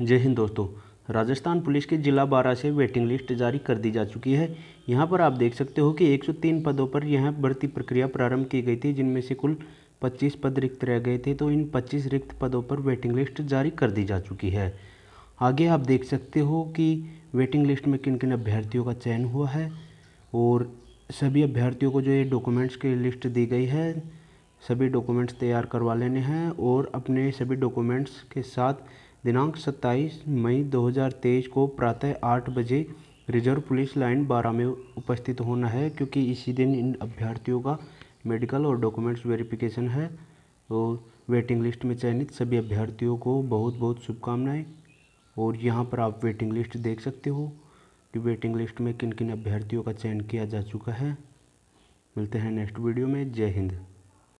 जय हिंद दोस्तों राजस्थान पुलिस के जिला बारह से वेटिंग लिस्ट जारी कर दी जा चुकी है यहाँ पर आप देख सकते हो कि 103 पदों पर यह भर्ती प्रक्रिया प्रारंभ की गई थी जिनमें से कुल 25 पद रिक्त रह गए थे तो इन 25 रिक्त पदों पर वेटिंग लिस्ट जारी कर दी जा चुकी है आगे आप देख सकते हो कि वेटिंग लिस्ट में किन किन अभ्यर्थियों का चयन हुआ है और सभी अभ्यर्थियों को जो ये डॉक्यूमेंट्स की लिस्ट दी गई है सभी डॉक्यूमेंट्स तैयार करवा लेने हैं और अपने सभी डॉक्यूमेंट्स के साथ दिनांक 27 मई 2023 को प्रातः आठ बजे रिजर्व पुलिस लाइन बारह में उपस्थित होना है क्योंकि इसी दिन इन अभ्यर्थियों का मेडिकल और डॉक्यूमेंट्स वेरिफिकेशन है और तो वेटिंग लिस्ट में चयनित सभी अभ्यर्थियों को बहुत बहुत शुभकामनाएं और यहाँ पर आप वेटिंग लिस्ट देख सकते हो कि वेटिंग लिस्ट में किन किन अभ्यर्थियों का चयन किया जा चुका है मिलते हैं नेक्स्ट वीडियो में जय हिंद